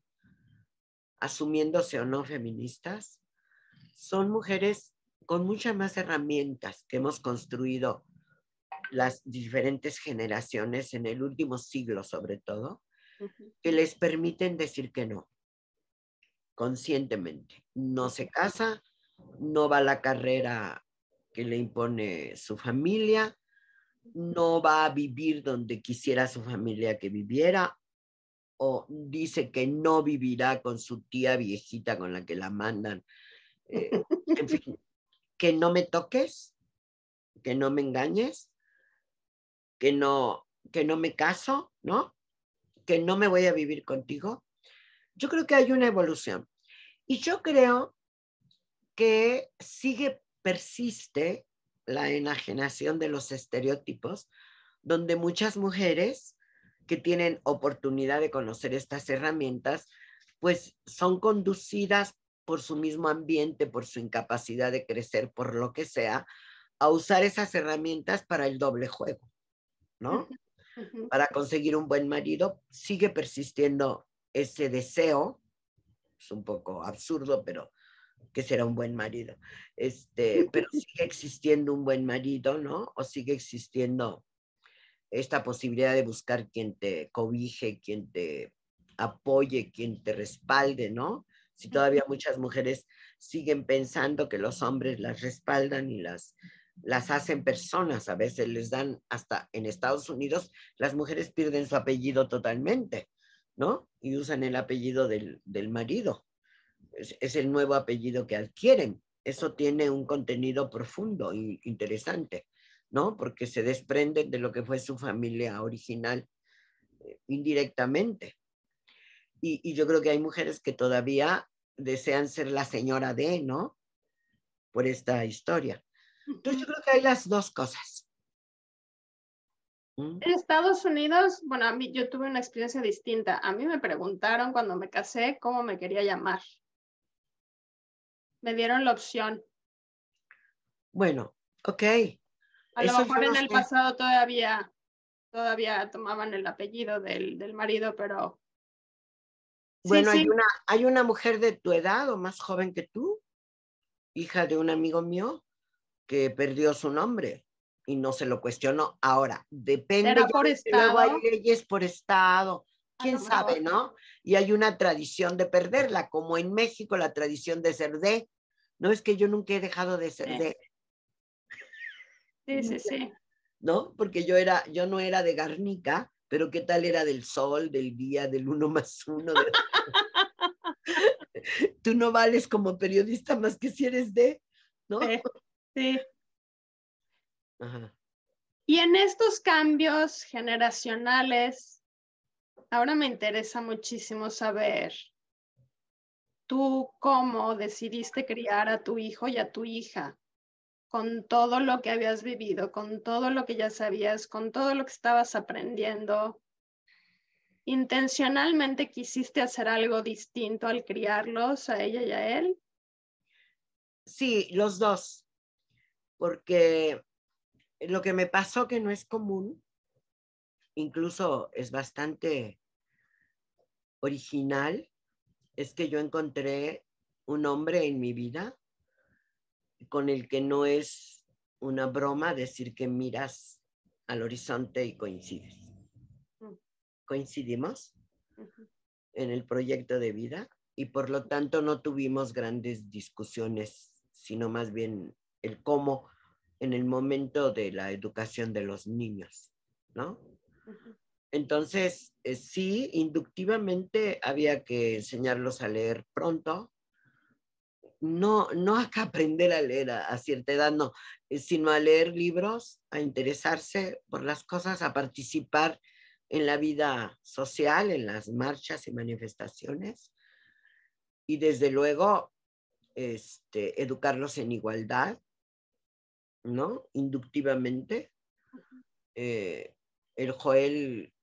asumiéndose o no feministas, son mujeres con muchas más herramientas que hemos construido las diferentes generaciones en el último siglo sobre todo, que les permiten decir que no, conscientemente. No se casa, no va a la carrera que le impone su familia, no va a vivir donde quisiera su familia que viviera, o dice que no vivirá con su tía viejita con la que la mandan. Eh, que no me toques, que no me engañes, que no, que no me caso, ¿no? Que no me voy a vivir contigo. Yo creo que hay una evolución. Y yo creo que sigue, persiste la enajenación de los estereotipos, donde muchas mujeres que tienen oportunidad de conocer estas herramientas, pues son conducidas por su mismo ambiente, por su incapacidad de crecer, por lo que sea, a usar esas herramientas para el doble juego, ¿no? Para conseguir un buen marido, sigue persistiendo ese deseo, es un poco absurdo, pero que será un buen marido, este, pero sigue existiendo un buen marido, ¿no? O sigue existiendo esta posibilidad de buscar quien te cobije, quien te apoye, quien te respalde, ¿no? Si todavía muchas mujeres siguen pensando que los hombres las respaldan y las, las hacen personas, a veces les dan hasta en Estados Unidos, las mujeres pierden su apellido totalmente, ¿no? Y usan el apellido del, del marido es, el nuevo apellido que adquieren. Eso tiene un contenido profundo e interesante, ¿no? Porque se desprenden de lo que fue su familia original eh, indirectamente. Y, yo creo que hay mujeres que todavía desean ser la señora de, ¿no? Por esta historia. Entonces yo creo que hay las dos cosas. ¿Mm? En Estados Unidos, bueno, a mí yo tuve una experiencia distinta. A mí me preguntaron cuando me casé cómo me quería llamar me dieron la opción. Bueno, ok. A lo mejor en el pasado todavía, todavía tomaban el apellido del, del marido, pero... Bueno, hay, Una, hay una mujer de tu edad o más joven que tú, hija de un amigo mío, que perdió su nombre y no se lo cuestionó. Ahora, depende. por estado. hay leyes por estado. Quién sabe, ¿no? Y hay una tradición de perderla, como en México la tradición de ser de, no es que yo nunca he dejado de ser. De... Sí, sí, sí. ¿No? Porque yo, era, yo no era de Garnica, pero qué tal era del sol, del día, del uno más uno. Tú no vales como periodista más que si eres de, ¿no? Sí. Y en estos cambios generacionales, ahora me interesa muchísimo saber tú cómo decidiste criar a tu hijo y a tu hija con todo lo que habías vivido, con todo lo que ya sabías, con todo lo que estabas aprendiendo. ¿Intencionalmente quisiste hacer algo distinto al criarlos, a ella y a él? Sí, los dos, porque lo que me pasó que no es común, incluso es bastante original, es que yo encontré un hombre en mi vida con el que no es una broma decir que miras al horizonte y coincides. Mm. Coincidimos en el proyecto de vida y por lo tanto no tuvimos grandes discusiones, sino más bien el cómo en el momento de la educación de los niños, ¿no? Entonces, eh, sí, inductivamente había que enseñarlos a leer pronto. No, no a aprender a leer a, cierta edad, no, eh, sino a leer libros, a interesarse por las cosas, a participar en la vida social, en las marchas y manifestaciones. Y desde luego, este, educarlos en igualdad, ¿no? Inductivamente. Eh, el Joel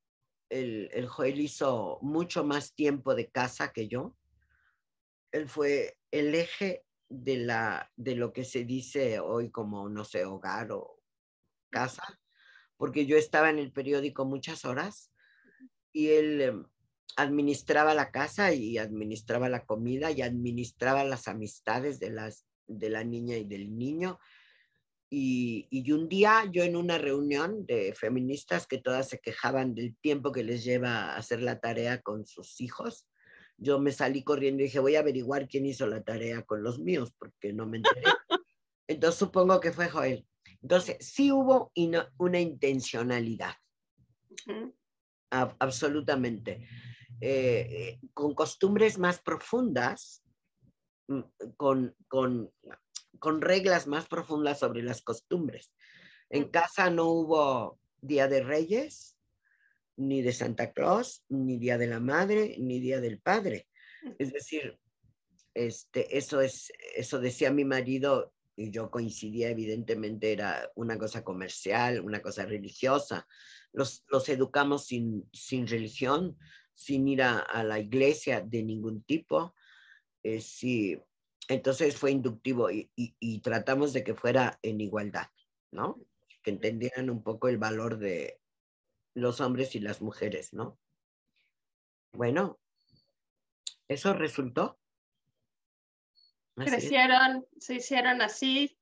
el, Joel hizo mucho más tiempo de casa que yo. Él fue el eje de, lo que se dice hoy como, no sé, hogar o casa, porque yo estaba en el periódico muchas horas y él em, administraba la casa y administraba la comida y administraba las amistades de, de la niña y del niño y, un día yo en una reunión de feministas que todas se quejaban del tiempo que les lleva hacer la tarea con sus hijos, yo me salí corriendo y dije, voy a averiguar quién hizo la tarea con los míos, porque no me enteré. Entonces supongo que fue Joel. Entonces sí hubo una intencionalidad, absolutamente, eh, eh, con costumbres más profundas, mm, con, con con reglas más profundas sobre las costumbres. En casa no hubo Día de Reyes, ni de Santa Claus, ni Día de la Madre, ni Día del Padre. Es decir, este, eso, es, eso decía mi marido y yo coincidía, evidentemente era una cosa comercial, una cosa religiosa. Los, educamos sin, sin religión, sin ir a, la iglesia de ningún tipo. Eh, entonces fue inductivo y, tratamos de que fuera en igualdad, ¿no? Que entendieran un poco el valor de los hombres y las mujeres, ¿no? Bueno, ¿eso resultó? Crecieron, se hicieron así.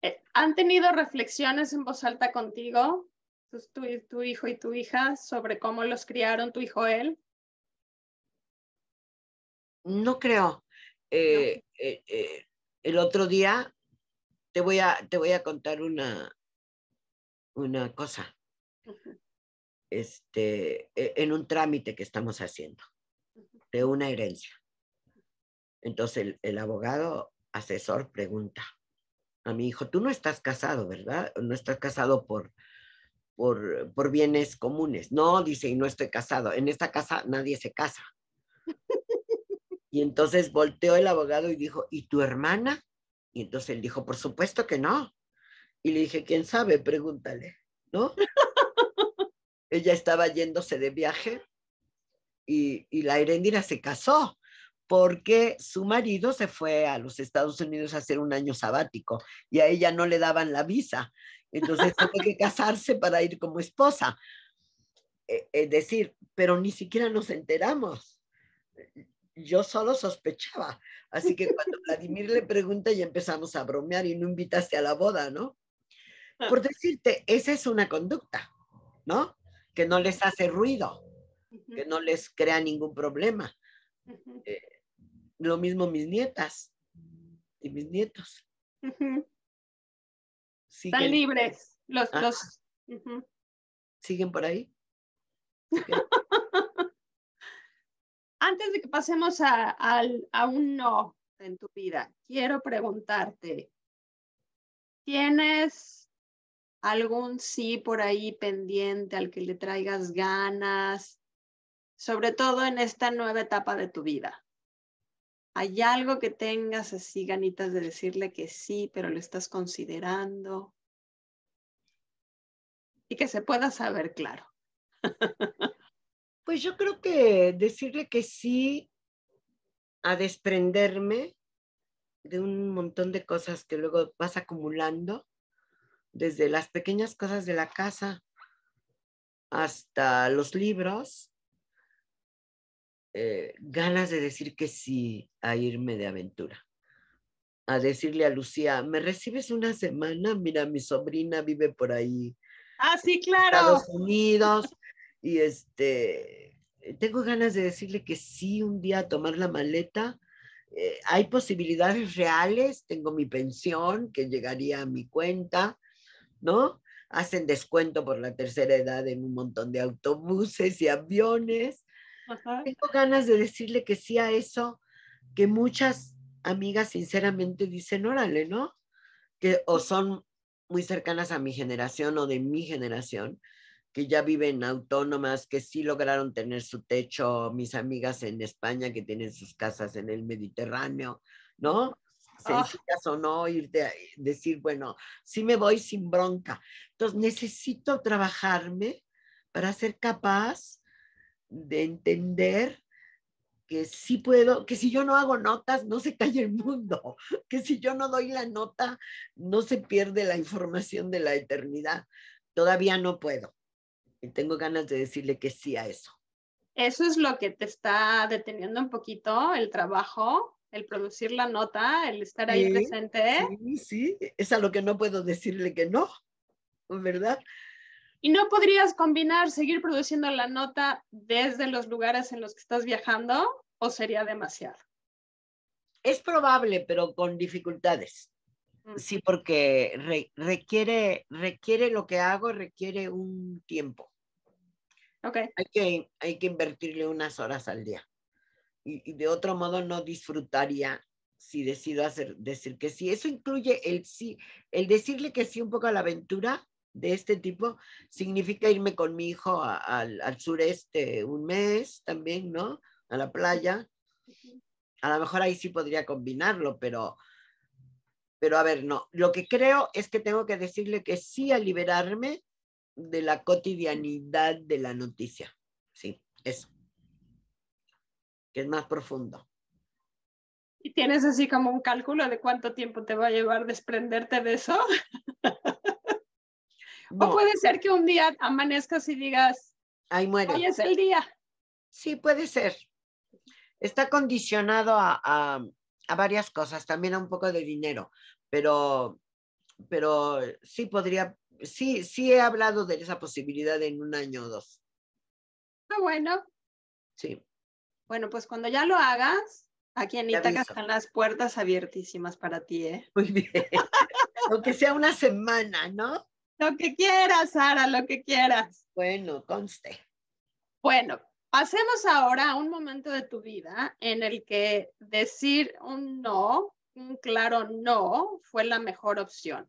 Eh, ¿Han tenido reflexiones en voz alta contigo, pues tu, tu hijo y tu hija, sobre cómo los criaron tu hijo él? No creo. Eh, eh, eh, el otro día te voy a, te voy a contar una, una cosa. Este, e, en un trámite que estamos haciendo de una herencia. Entonces el, abogado asesor pregunta a mi hijo, tú no estás casado, ¿verdad? No estás casado por, por, por bienes comunes. No, dice, y no estoy casado. En esta casa nadie se casa. Y entonces volteó el abogado y dijo, ¿y tu hermana? Y entonces él dijo, por supuesto que no. Y le dije, ¿quién sabe? Pregúntale, ¿no? Ella estaba yéndose de viaje y, y la Erendira se casó porque su marido se fue a los Estados Unidos a hacer un año sabático y a ella no le daban la visa. Entonces tuvo que casarse para ir como esposa. Eh, es decir, pero ni siquiera nos enteramos yo solo sospechaba. Así que cuando Vladimir le pregunta ya empezamos a bromear y no invitaste a la boda, ¿no? Ah. Por decirte, esa es una conducta, ¿no? Que no les hace ruido, que no les crea ningún problema. Eh, lo mismo mis nietas y mis nietos. Están libres los... los... ¿Siguen por ahí? antes de que pasemos a, un no en tu vida, quiero preguntarte, ¿tienes algún sí por ahí pendiente al que le traigas ganas, sobre todo en esta nueva etapa de tu vida? ¿Hay algo que tengas así ganitas de decirle que sí, pero lo estás considerando? Y que se pueda saber, claro. Pues yo creo que decirle que sí a desprenderme de un montón de cosas que luego vas acumulando, desde las pequeñas cosas de la casa hasta los libros, eh, ganas de decir que sí a irme de aventura, a decirle a Lucía, ¿me recibes una semana? Mira, mi sobrina vive por ahí. Ah, sí, claro. Estados Unidos. Y este, tengo ganas de decirle que sí, un día tomar la maleta. Eh, hay posibilidades reales, tengo mi pensión que llegaría a mi cuenta, ¿no? Hacen descuento por la tercera edad en un montón de autobuses y aviones. Tengo ganas de decirle que sí a eso, que muchas amigas sinceramente dicen, órale, ¿no? Que o son muy cercanas a mi generación o de mi generación, que ya viven autónomas, que sí lograron tener su techo, mis amigas en España que tienen sus casas en el Mediterráneo, ¿no? Se ah. o no, irte a decir, bueno, sí me voy sin bronca. Entonces necesito trabajarme para ser capaz de entender que sí puedo, que si yo no hago notas, no se cae el mundo, que si yo no doy la nota, no se pierde la información de la eternidad. Todavía no puedo, tengo ganas de decirle que sí a eso. Eso es lo que te está deteniendo un poquito, el trabajo, el producir la nota, el estar ahí presente. Sí, es a lo que no puedo decirle que no, ¿verdad? Y no podrías combinar seguir produciendo la nota desde los lugares en los que estás viajando o sería demasiado. Es probable, pero con dificultades. Sí, porque requiere, requiere lo que hago, requiere un tiempo. Hay, que, hay que invertirle unas horas al día. Y, de otro modo no disfrutaría si decido hacer, decir que sí. Eso incluye el sí, el decirle que sí un poco a la aventura de este tipo, significa irme con mi hijo al sureste un mes también, ¿no? A la playa. A lo mejor ahí sí podría combinarlo, pero, pero a ver, no. Lo que creo es que tengo que decirle que sí a liberarme de la cotidianidad de la noticia. Sí, eso. Que es más profundo. ¿Y tienes así como un cálculo de cuánto tiempo te va a llevar desprenderte de eso? O puede ser que un día amanezcas y digas, ahí muere. Ahí es el día. Sí, puede ser. Está condicionado a, varias cosas, también a un poco de dinero, pero, pero sí podría sí, sí he hablado de esa posibilidad en un año o dos. Ah, bueno. Sí. Bueno, pues cuando ya lo hagas, aquí en Itaca están las puertas abiertísimas para ti, ¿eh? Muy bien. Aunque sea una semana, ¿no? Lo que quieras, Sara, lo que quieras. Bueno, conste. Bueno, pasemos ahora a un momento de tu vida en el que decir un no, un claro no, fue la mejor opción.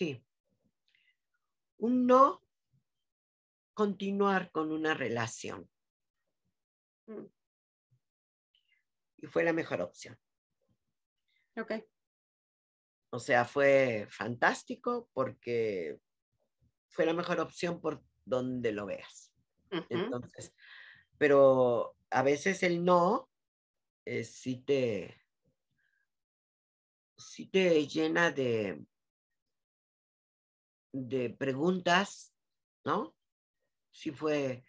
Sí. Un no continuar con una relación. Mm. Y fue la mejor opción. Ok. O sea, fue fantástico porque fue la mejor opción por donde lo veas. Entonces, pero a veces el no eh, sí, te, sí te llena de, de preguntas, ¿no? Si fue,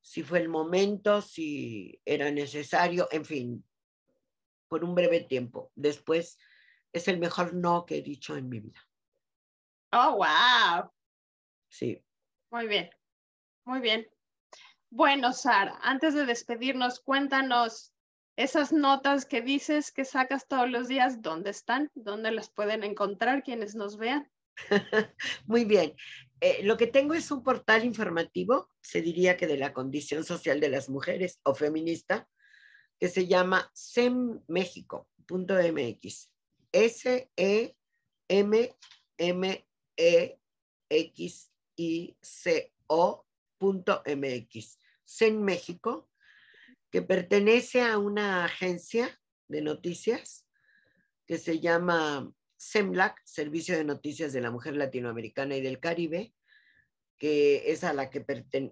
si fue el momento, si era necesario, en fin, por un breve tiempo. Después es el mejor no que he dicho en mi vida. Oh, wow. Sí. Muy bien, muy bien. Bueno, Sara, antes de despedirnos, cuéntanos esas notas que dices que sacas todos los días, ¿dónde están? ¿Dónde las pueden encontrar quienes nos vean? Muy bien. Eh, lo que tengo es un portal informativo, se diría que de la condición social de las mujeres o feminista, que se llama semmexico.mx. S-E-M-M-E-X-I-C-O.mx. CEN México, que pertenece a una agencia de noticias que se llama CEMLAC, e Servicio de Noticias de la Mujer Latinoamericana y del Caribe, que es a la que,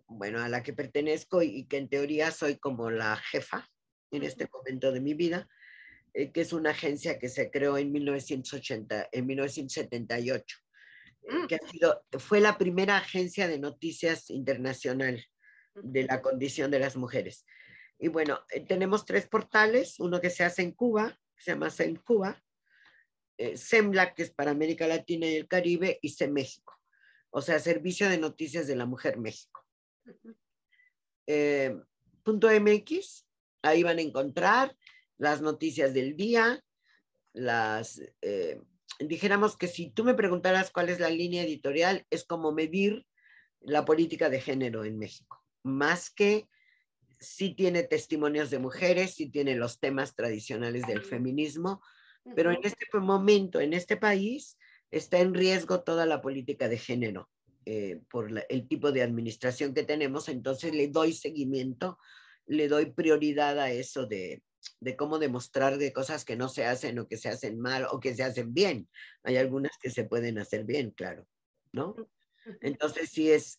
bueno, a la que pertenezco y, que en teoría soy como la jefa en este momento de mi vida, eh, que es una agencia que se creó en, 1980, en 1978, eh, mm. que ha sido, fue la primera agencia de noticias internacional de la condición de las mujeres. Y bueno, eh, tenemos tres portales, uno que se hace en Cuba, se llama en Cuba, eh, Sembla que es para América Latina y el Caribe, y CEMéxico, o sea, Servicio de Noticias de la Mujer México. Eh, MX, ahí van a encontrar las noticias del día, las, eh, dijéramos que si tú me preguntaras cuál es la línea editorial, es como medir la política de género en México, más que si tiene testimonios de mujeres, si tiene los temas tradicionales del feminismo, pero en este momento, en este país, está en riesgo toda la política de género eh, por el tipo de administración que tenemos. Entonces le doy seguimiento, le doy prioridad a eso de, de cómo demostrar de cosas que no se hacen o que se hacen mal o que se hacen bien. Hay algunas que se pueden hacer bien, claro, ¿no? Entonces sí es,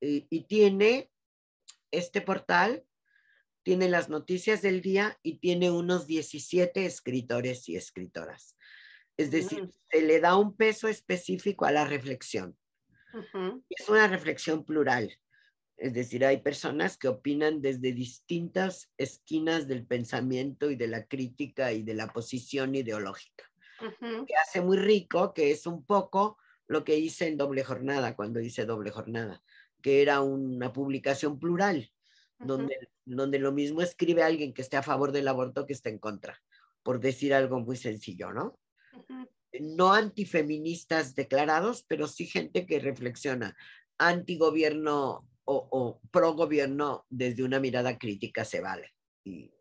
y tiene este portal tiene las noticias del día y tiene unos 17 escritores y escritoras. Es decir, mm. se le da un peso específico a la reflexión. Es una reflexión plural. Es decir, hay personas que opinan desde distintas esquinas del pensamiento y de la crítica y de la posición ideológica. Que hace muy rico, que es un poco lo que hice en doble jornada, cuando hice doble jornada, que era una publicación plural donde, lo mismo escribe alguien que esté a favor del aborto que está en contra, por decir algo muy sencillo, ¿no? No antifeministas declarados, pero sí gente que reflexiona antigobierno o, o pro gobierno desde una mirada crítica se vale. Y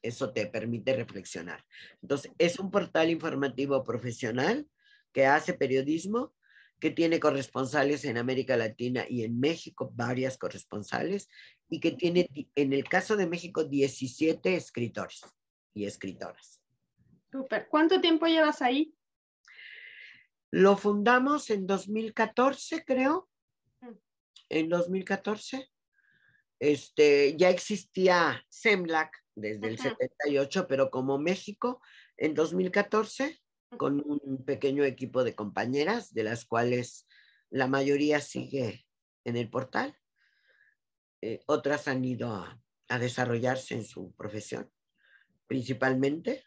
eso te permite reflexionar. Entonces, es un portal informativo profesional que hace periodismo que tiene corresponsales en América Latina y en México, varias corresponsales, y que tiene, en el caso de México, 17 escritores y escritoras. Super. ¿Cuánto tiempo llevas ahí? Lo fundamos en 2014, creo. Mm. En 2014. Este, ya existía SEMLAC desde el 78, pero como México, en 2014 con un pequeño equipo de compañeras, de las cuales la mayoría sigue en el portal. Eh, otras han ido a, desarrollarse en su profesión, principalmente.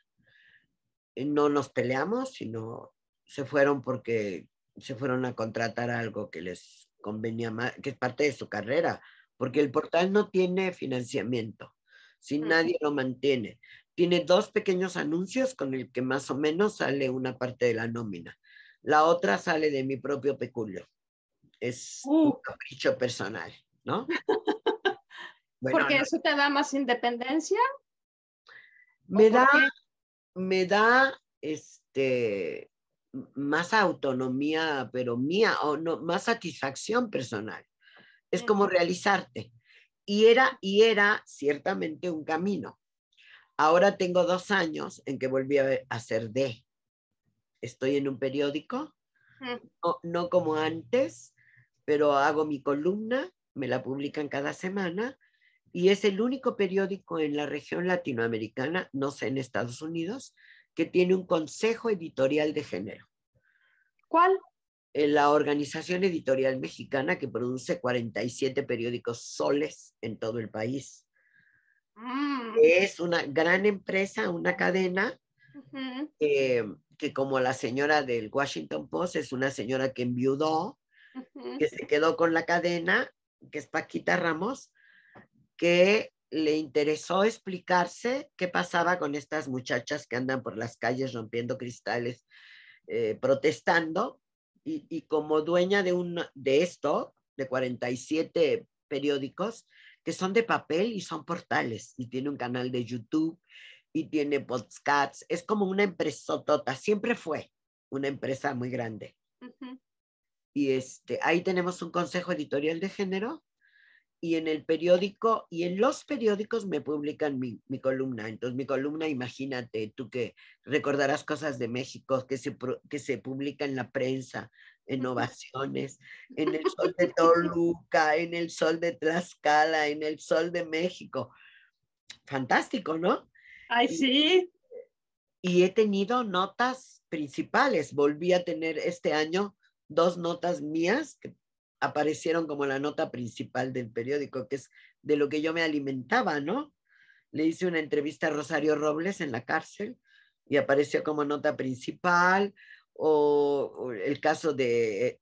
Eh, no nos peleamos, sino se fueron porque se fueron a contratar algo que les convenía más, que es parte de su carrera, porque el portal no tiene financiamiento, si nadie lo mantiene tiene dos pequeños anuncios con el que más o menos sale una parte de la nómina. La otra sale de mi propio peculio. Es un uh. capricho personal, ¿no? Porque eso te da más independencia. Me da, me da este más autonomía, pero mía, o no, más satisfacción personal. Es como realizarte. Y era, y era ciertamente un camino Ahora tengo dos años en que volví a hacer D. Estoy en un periódico, mm. no, no, como antes, pero hago mi columna, me la publican cada semana y es el único periódico en la región latinoamericana, no sé en Estados Unidos, que tiene un consejo editorial de género. ¿Cuál? La Organización Editorial Mexicana que produce 47 periódicos soles en todo el país Mm. Es una gran empresa, una cadena, eh, que como la señora del Washington Post es una señora que enviudó, que se quedó con la cadena, que es Paquita Ramos, que le interesó explicarse qué pasaba con estas muchachas que andan por las calles rompiendo cristales, eh, protestando, y, como dueña de, un, de esto, de 47 periódicos, son de papel y son portales, y tiene un canal de YouTube y tiene podcasts, es como una empresa tota, siempre fue una empresa muy grande. Y este, ahí tenemos un consejo editorial de género y en el periódico y en los periódicos me publican mi, mi, columna. Entonces, mi columna, imagínate tú que recordarás cosas de México que se, que se publica en la prensa, innovaciones, en el sol de Toluca, en el sol de Tlaxcala, en el sol de México. Fantástico, ¿no? Ay, sí. Y he tenido notas principales. Volví a tener este año dos notas mías que aparecieron como la nota principal del periódico, que es de lo que yo me alimentaba, ¿no? Le hice una entrevista a Rosario Robles en la cárcel y apareció como nota principal o, el caso de eh,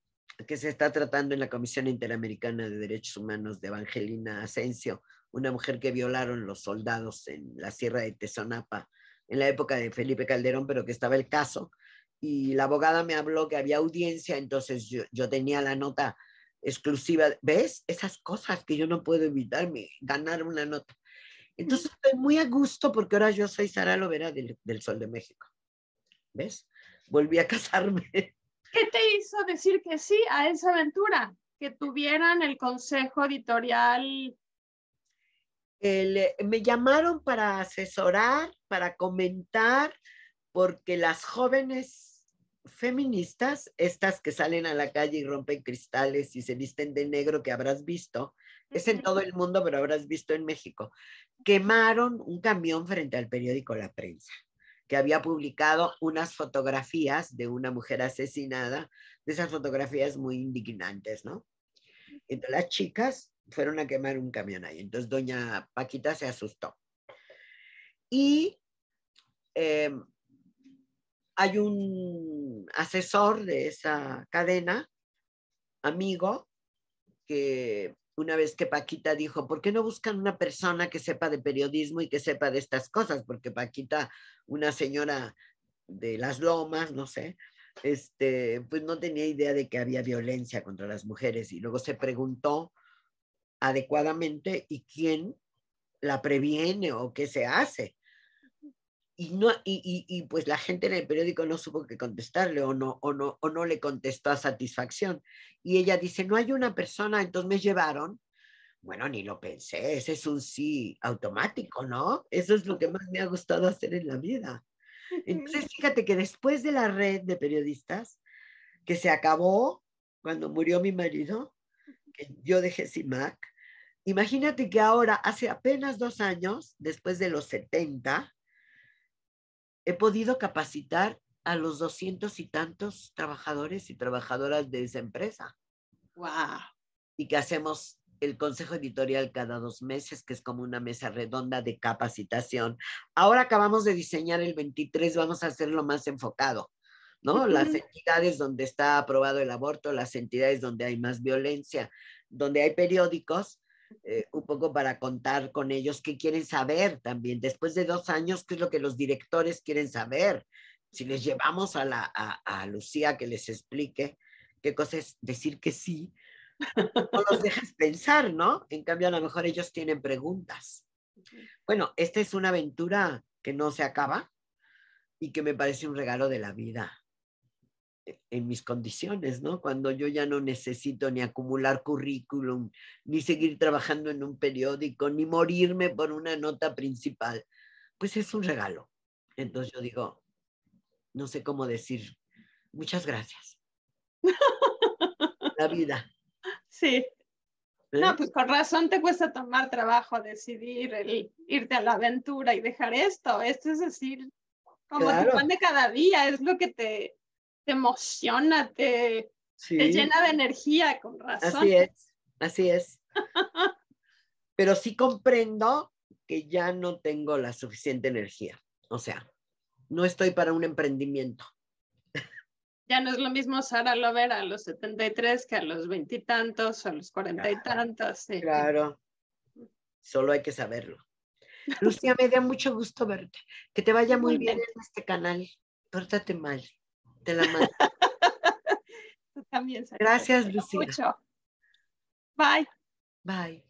que se está tratando en la Comisión Interamericana de Derechos Humanos de Evangelina Asensio, una mujer que violaron los soldados en la Sierra de Tezonapa en la época de Felipe Calderón, pero que estaba el caso. Y la abogada me habló que había audiencia, entonces yo, tenía la nota exclusiva. ¿Ves? Esas cosas que yo no puedo evitarme, ganar una nota. Mm. Entonces estoy muy a gusto porque ahora yo soy Sara Lovera del, del Sol de México. ¿Ves? volví a casarme. ¿Qué te hizo decir que sí a esa aventura? Que tuvieran el consejo editorial. Eh, me llamaron para asesorar, para comentar, porque las jóvenes feministas, estas que salen a la calle y rompen cristales y se visten de negro, que habrás visto, es en todo el mundo, pero habrás visto en México, quemaron un camión frente al periódico La Prensa que había publicado unas fotografías de una mujer asesinada, de esas fotografías muy indignantes, ¿no? Entonces las chicas fueron a quemar un camión ahí. Entonces doña Paquita se asustó. Y eh, hay un asesor de esa cadena, amigo, que una vez que Paquita dijo, ¿por qué no buscan una persona que sepa de periodismo y que sepa de estas cosas? Porque Paquita, una señora de las lomas, no sé, este, pues no tenía idea de que había violencia contra las mujeres y luego se preguntó adecuadamente y quién la previene o qué se hace y, no, y, y, pues la gente en el periódico no supo qué contestarle o no, o, no, o no le contestó a satisfacción. Y ella dice, no hay una persona, entonces me llevaron. Bueno, ni lo pensé, ese es un sí automático, ¿no? Eso es lo que más me ha gustado hacer en la vida. Entonces, fíjate que después de la red de periodistas, que se acabó cuando murió mi marido, que yo dejé Mac, imagínate que ahora, hace apenas dos años, después de los 70, he podido capacitar a los doscientos y tantos trabajadores y trabajadoras de esa empresa. ¡Wow! Y que hacemos el consejo editorial cada dos meses, que es como una mesa redonda de capacitación. Ahora acabamos de diseñar el 23, vamos a hacerlo más enfocado, ¿no? Las entidades donde está aprobado el aborto, las entidades donde hay más violencia, donde hay periódicos, eh, un poco para contar con ellos qué quieren saber también. Después de dos años, qué es lo que los directores quieren saber. Si les llevamos a, la, a Lucía que les explique qué cosa es decir que sí, no los dejas pensar, ¿no? En cambio, a lo mejor ellos tienen preguntas. Bueno, esta es una aventura que no se acaba y que me parece un regalo de la vida. Eh, en mis condiciones, ¿no? Cuando yo ya no necesito ni acumular currículum, ni seguir trabajando en un periódico, ni morirme por una nota principal, pues es un regalo. Entonces yo digo, no sé cómo decir, muchas gracias. La vida. Sí. No, ¿Eh? pues con razón te cuesta tomar trabajo, decidir irte a la aventura y dejar esto. Esto es decir, como se pone cada día, es lo que te te emociona, te, llena de energía, con razón. Así es, así es. Pero sí comprendo que ya no tengo la suficiente energía. O sea, no estoy para un emprendimiento. Ya no es lo mismo Sara ver a los 73 que a los veintitantos o a los cuarenta y tantos. Claro, solo hay que saberlo. Lucía, me da mucho gusto verte. Que te vaya muy bien en este canal. Pórtate mal. Te la mando. Tú también. Gracias, Lucía. Mucho. Bye. Bye.